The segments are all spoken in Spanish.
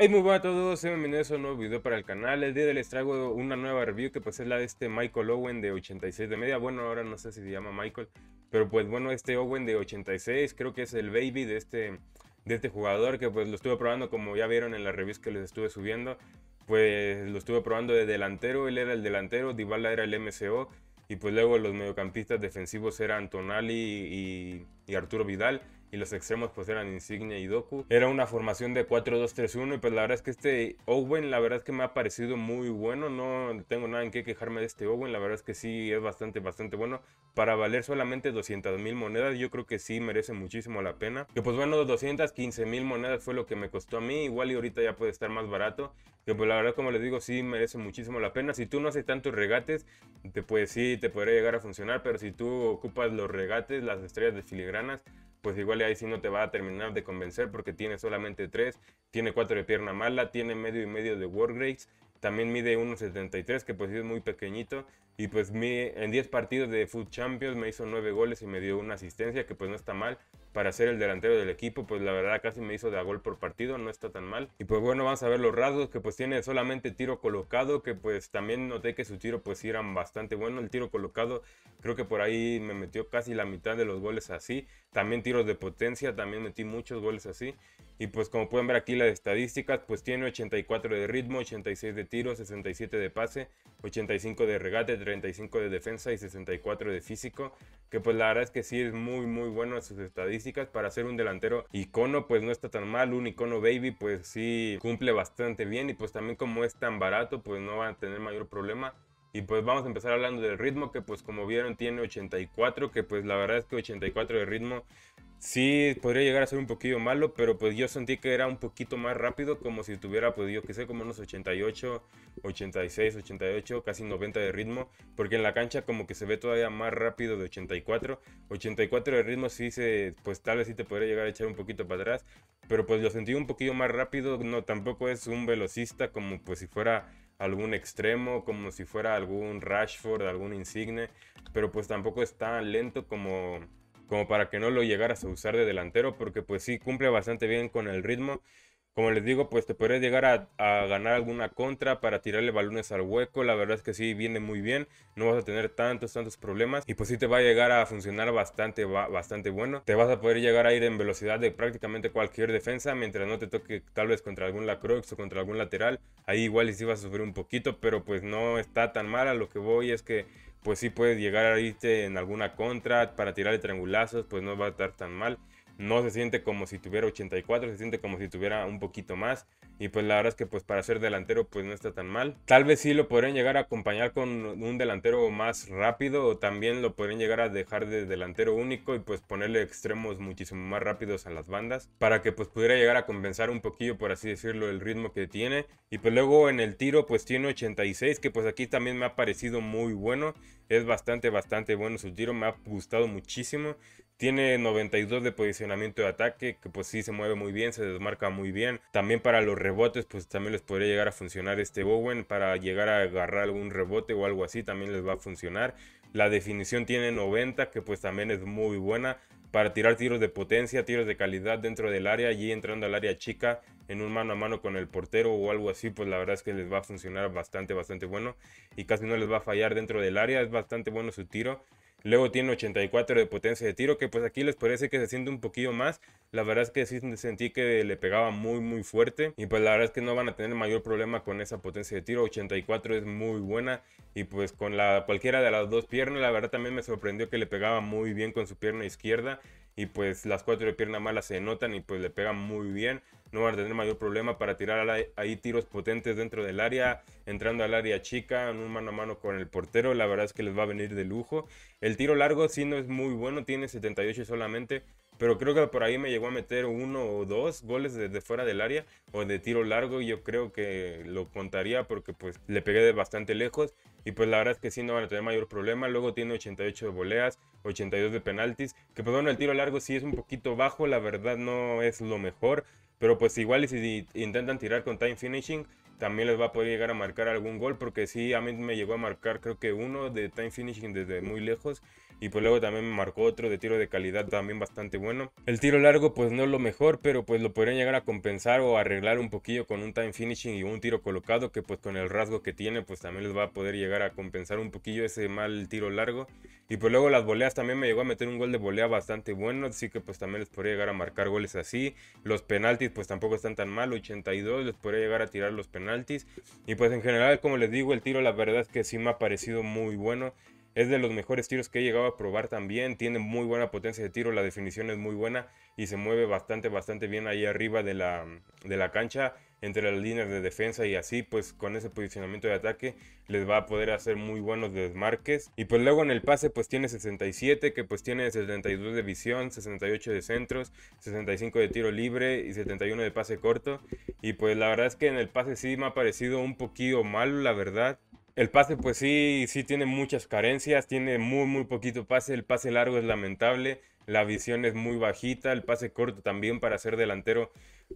Hey, muy buenas a todos, bienvenidos a un nuevo video para el canal. El día de hoy les traigo una nueva review que pues es la de este Michael Owen de 86 de media. Bueno, ahora no sé si se llama Michael, pero pues bueno, este Owen de 86 creo que es el baby de este, de este jugador que pues lo estuve probando como ya vieron en las reviews que les estuve subiendo. Pues lo estuve probando de delantero, él era el delantero, Dybala era el MCO y pues luego los mediocampistas defensivos eran Tonali y, y Arturo Vidal y los extremos pues eran Insignia y Doku. Era una formación de 4-2-3-1 y pues la verdad es que este Owen la verdad es que me ha parecido muy bueno, no tengo nada en qué quejarme de este Owen, la verdad es que sí es bastante, bastante bueno. Para valer solamente 200 mil monedas yo creo que sí merece muchísimo la pena. Que pues bueno, 215 mil monedas fue lo que me costó a mí, igual y ahorita ya puede estar más barato. Que pues la verdad como les digo sí merece muchísimo la pena. Si tú no haces tantos regates, te, pues sí te podría llegar a funcionar, pero si tú ocupas los regates, las estrellas de filigranas, pues igual ahí sí no te va a terminar de convencer porque tiene solamente 3, tiene cuatro de pierna mala, tiene medio y medio de grades también mide 1.73 que pues es muy pequeñito y pues en 10 partidos de Food Champions me hizo 9 goles y me dio una asistencia que pues no está mal, para ser el delantero del equipo, pues la verdad casi me hizo de a gol por partido, no está tan mal. Y pues bueno, vamos a ver los rasgos, que pues tiene solamente tiro colocado, que pues también noté que su tiro pues era bastante bueno, el tiro colocado creo que por ahí me metió casi la mitad de los goles así, también tiros de potencia, también metí muchos goles así. Y pues como pueden ver aquí las estadísticas, pues tiene 84 de ritmo, 86 de tiro, 67 de pase, 85 de regate, 35 de defensa y 64 de físico. Que pues la verdad es que sí es muy muy bueno sus estadísticas. Para ser un delantero icono pues no está tan mal. Un icono baby pues sí cumple bastante bien. Y pues también como es tan barato pues no va a tener mayor problema. Y pues vamos a empezar hablando del ritmo, que pues como vieron tiene 84, que pues la verdad es que 84 de ritmo Sí, podría llegar a ser un poquito malo, pero pues yo sentí que era un poquito más rápido, como si tuviera, pues yo que sé, como unos 88, 86, 88, casi 90 de ritmo, porque en la cancha como que se ve todavía más rápido de 84. 84 de ritmo sí se, pues tal vez sí te podría llegar a echar un poquito para atrás, pero pues lo sentí un poquito más rápido, no, tampoco es un velocista como pues si fuera algún extremo, como si fuera algún Rashford, algún Insigne, pero pues tampoco es tan lento como como para que no lo llegaras a usar de delantero, porque pues sí cumple bastante bien con el ritmo. Como les digo, pues te puedes llegar a, ganar alguna contra para tirarle balones al hueco. La verdad es que sí, viene muy bien. No vas a tener tantos, tantos problemas. Y pues sí te va a llegar a funcionar bastante, bastante bueno. Te vas a poder llegar a ir en velocidad de prácticamente cualquier defensa. Mientras no te toque tal vez contra algún lacroix o contra algún lateral. Ahí igual sí vas a sufrir un poquito, pero pues no está tan mala lo que voy es que pues sí puedes llegar a irte en alguna contra para tirarle triangulazos, pues no va a estar tan mal no se siente como si tuviera 84, se siente como si tuviera un poquito más. Y pues la verdad es que pues para ser delantero pues no está tan mal. Tal vez sí lo podrían llegar a acompañar con un delantero más rápido o también lo podrían llegar a dejar de delantero único y pues ponerle extremos muchísimo más rápidos a las bandas para que pues pudiera llegar a compensar un poquillo por así decirlo el ritmo que tiene. Y pues luego en el tiro pues tiene 86 que pues aquí también me ha parecido muy bueno. Es bastante, bastante bueno su tiro, me ha gustado muchísimo. Tiene 92 de posicionamiento de ataque, que pues sí se mueve muy bien, se desmarca muy bien. También para los rebotes, pues también les podría llegar a funcionar este Bowen. Para llegar a agarrar algún rebote o algo así, también les va a funcionar. La definición tiene 90, que pues también es muy buena para tirar tiros de potencia, tiros de calidad dentro del área, allí entrando al área chica en un mano a mano con el portero o algo así, pues la verdad es que les va a funcionar bastante, bastante bueno y casi no les va a fallar dentro del área, es bastante bueno su tiro Luego tiene 84 de potencia de tiro, que pues aquí les parece que se siente un poquito más. La verdad es que sí sentí que le pegaba muy muy fuerte. Y pues la verdad es que no van a tener mayor problema con esa potencia de tiro. 84 es muy buena. Y pues con la, cualquiera de las dos piernas, la verdad también me sorprendió que le pegaba muy bien con su pierna izquierda y pues las cuatro de pierna mala se notan y pues le pegan muy bien. No van a tener mayor problema para tirar ahí tiros potentes dentro del área, entrando al área chica, en un mano a mano con el portero. La verdad es que les va a venir de lujo. El tiro largo sí no es muy bueno, tiene 78 solamente, pero creo que por ahí me llegó a meter uno o dos goles desde fuera del área o de tiro largo. Yo creo que lo contaría porque pues le pegué de bastante lejos y pues la verdad es que sí no van a tener mayor problema. Luego tiene 88 de voleas, 82 de penaltis, que pues bueno, el tiro largo sí es un poquito bajo, la verdad no es lo mejor. Pero pues igual si intentan tirar con time finishing, también les va a poder llegar a marcar algún gol, porque sí, a mí me llegó a marcar creo que uno de time finishing desde muy lejos, y pues luego también me marcó otro de tiro de calidad también bastante bueno. El tiro largo pues no es lo mejor, pero pues lo podrían llegar a compensar o arreglar un poquillo con un time finishing y un tiro colocado, que pues con el rasgo que tiene pues también les va a poder llegar a compensar un poquillo ese mal tiro largo. Y pues luego las voleas también me llegó a meter un gol de volea bastante bueno, así que pues también les podría llegar a marcar goles así. Los penaltis pues tampoco están tan mal, 82, les podría llegar a tirar los penaltis y pues en general, como les digo, el tiro la verdad es que sí me ha parecido muy bueno. Es de los mejores tiros que he llegado a probar también. Tiene muy buena potencia de tiro, la definición es muy buena y se mueve bastante, bastante bien ahí arriba de la, de la cancha entre las líneas de defensa y así pues con ese posicionamiento de ataque les va a poder hacer muy buenos desmarques y pues luego en el pase pues tiene 67 que pues tiene 72 de visión 68 de centros 65 de tiro libre y 71 de pase corto y pues la verdad es que en el pase sí me ha parecido un poquito malo la verdad el pase, pues sí, sí tiene muchas carencias, tiene muy, muy poquito pase. El pase largo es lamentable la visión es muy bajita, el pase corto también para ser delantero,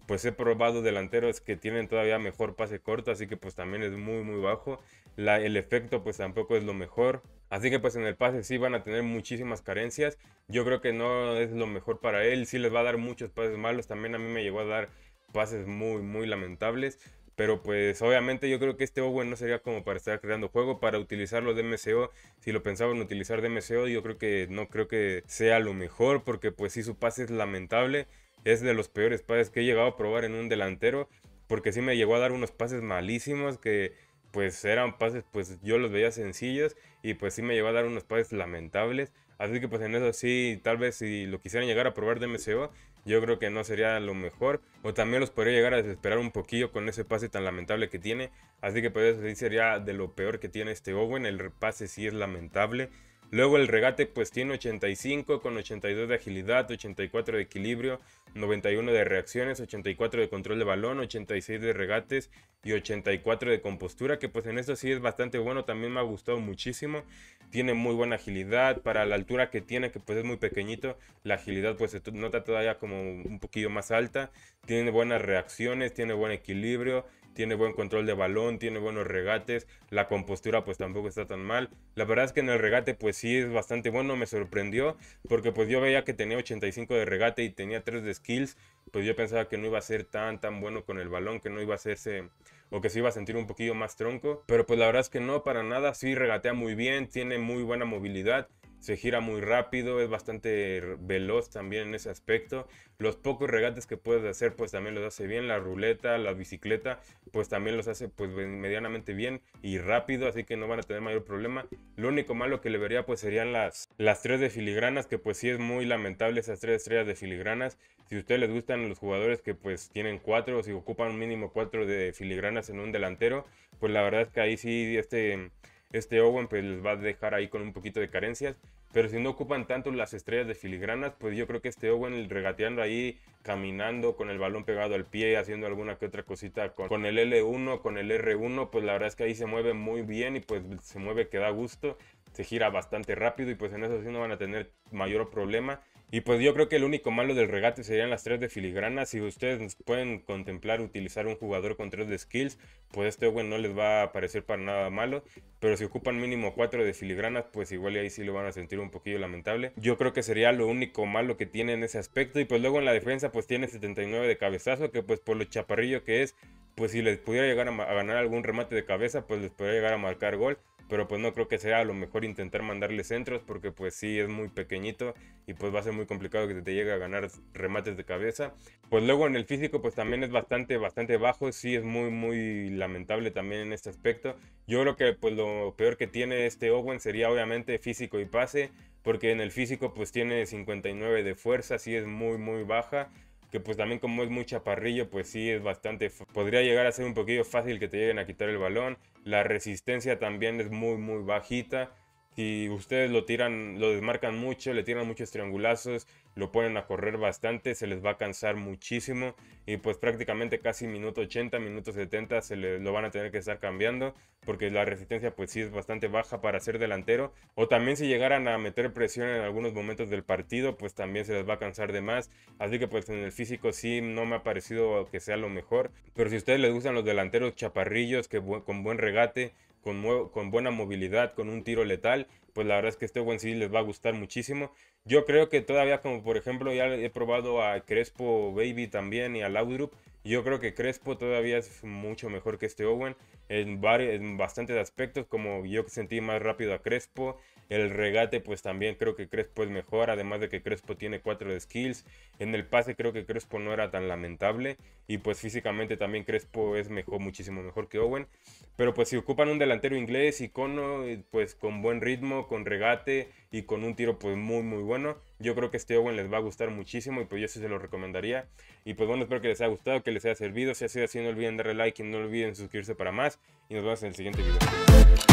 pues he probado delanteros que tienen todavía mejor pase corto, así que pues también es muy muy bajo, el efecto pues tampoco es lo mejor, así que pues en el pase sí van a tener muchísimas carencias, yo creo que no es lo mejor para él, sí les va a dar muchos pases malos, también a mí me llegó a dar pases muy muy lamentables, pero pues obviamente yo creo que este Owen no sería como para estar creando juego, para utilizarlo de MCO. Si lo pensaban utilizar de MCO, yo creo que no creo que sea lo mejor, porque pues si su pase es lamentable. Es de los peores pases que he llegado a probar en un delantero, porque sí me llegó a dar unos pases malísimos que pues eran pases, pues yo los veía sencillos y pues sí me llegó a dar unos pases lamentables. Así que pues en eso sí, tal vez si lo quisieran llegar a probar de MCO, yo creo que no sería lo mejor. O también los podría llegar a desesperar un poquillo con ese pase tan lamentable que tiene. Así que pues sí sería de lo peor que tiene este Owen. El pase sí es lamentable. Luego el regate pues tiene 85 con 82 de agilidad, 84 de equilibrio, 91 de reacciones, 84 de control de balón, 86 de regates y 84 de compostura, que pues en esto sí es bastante bueno, también me ha gustado muchísimo. Tiene muy buena agilidad para la altura que tiene, que pues es muy pequeñito, la agilidad pues se nota todavía como un poquito más alta. Tiene buenas reacciones, tiene buen equilibrio, tiene buen control de balón, tiene buenos regates, la compostura pues tampoco está tan mal. La verdad es que en el regate pues sí es bastante bueno, me sorprendió porque pues yo veía que tenía 85 de regate y tenía 3 de skills, pues yo pensaba que no iba a ser tan tan bueno con el balón, que no iba a hacerse o que se iba a sentir un poquillo más tronco, pero pues la verdad es que no para nada, sí regatea muy bien, tiene muy buena movilidad se gira muy rápido, es bastante veloz también en ese aspecto. Los pocos regates que puedes hacer, pues también los hace bien. La ruleta, la bicicleta, pues también los hace pues medianamente bien y rápido, así que no van a tener mayor problema. Lo único malo que le vería pues serían las, las tres de filigranas, que pues sí es muy lamentable esas tres estrellas de filigranas. Si a ustedes les gustan los jugadores que pues tienen cuatro, o si ocupan un mínimo cuatro de filigranas en un delantero, pues la verdad es que ahí sí este este Owen pues les va a dejar ahí con un poquito de carencias. Pero si no ocupan tanto las estrellas de filigranas, pues yo creo que este Owen regateando ahí, caminando con el balón pegado al pie, haciendo alguna que otra cosita con, el L1, con el R1, pues la verdad es que ahí se mueve muy bien y pues se mueve que da gusto, se gira bastante rápido y pues en eso sí no van a tener mayor problema. Y pues yo creo que el único malo del regate serían las 3 de filigranas. Si ustedes pueden contemplar utilizar un jugador con tres de skills, pues este Owen no les va a parecer para nada malo. Pero si ocupan mínimo 4 de filigranas, pues igual ahí sí lo van a sentir un poquillo lamentable. Yo creo que sería lo único malo que tiene en ese aspecto. Y pues luego en la defensa pues tiene 79 de cabezazo, que pues por lo chaparrillo que es, pues si les pudiera llegar a ganar algún remate de cabeza, pues les podría llegar a marcar gol pero pues no creo que sea lo mejor intentar mandarle centros porque pues sí es muy pequeñito y pues va a ser muy complicado que te llegue a ganar remates de cabeza. Pues luego en el físico pues también es bastante, bastante bajo, sí es muy, muy lamentable también en este aspecto. Yo creo que pues lo peor que tiene este Owen sería obviamente físico y pase, porque en el físico pues tiene 59 de fuerza, sí es muy, muy baja que pues también como es muy chaparrillo, pues sí es bastante, podría llegar a ser un poquillo fácil que te lleguen a quitar el balón. La resistencia también es muy, muy bajita. Si ustedes lo tiran, lo desmarcan mucho, le tiran muchos triangulazos, lo ponen a correr bastante, se les va a cansar muchísimo y pues prácticamente casi minuto 80, minuto 70 se lo van a tener que estar cambiando porque la resistencia pues sí es bastante baja para ser delantero o también si llegaran a meter presión en algunos momentos del partido pues también se les va a cansar de más así que pues en el físico sí no me ha parecido que sea lo mejor pero si a ustedes les gustan los delanteros chaparrillos que con buen regate con, buena movilidad, con un tiro letal, pues la verdad es que este Owen sí les va a gustar muchísimo. Yo creo que todavía, como por ejemplo, ya he probado a Crespo Baby también y a Laudrup, yo creo que Crespo todavía es mucho mejor que este Owen en, varios, en bastantes aspectos, como yo sentí más rápido a Crespo, el regate, pues también creo que Crespo es mejor, además de que Crespo tiene 4 skills. En el pase creo que Crespo no era tan lamentable. Y pues físicamente también Crespo es mejor, muchísimo mejor que Owen. Pero pues si ocupan un delantero inglés, icono, eh, pues con buen ritmo, con regate y con un tiro pues muy muy bueno, yo creo que este Owen les va a gustar muchísimo y pues yo sí se lo recomendaría. Y pues bueno, espero que les haya gustado, que les haya servido. Si ha sido así, no olviden darle like y no olviden suscribirse para más. Y nos vemos en el siguiente video.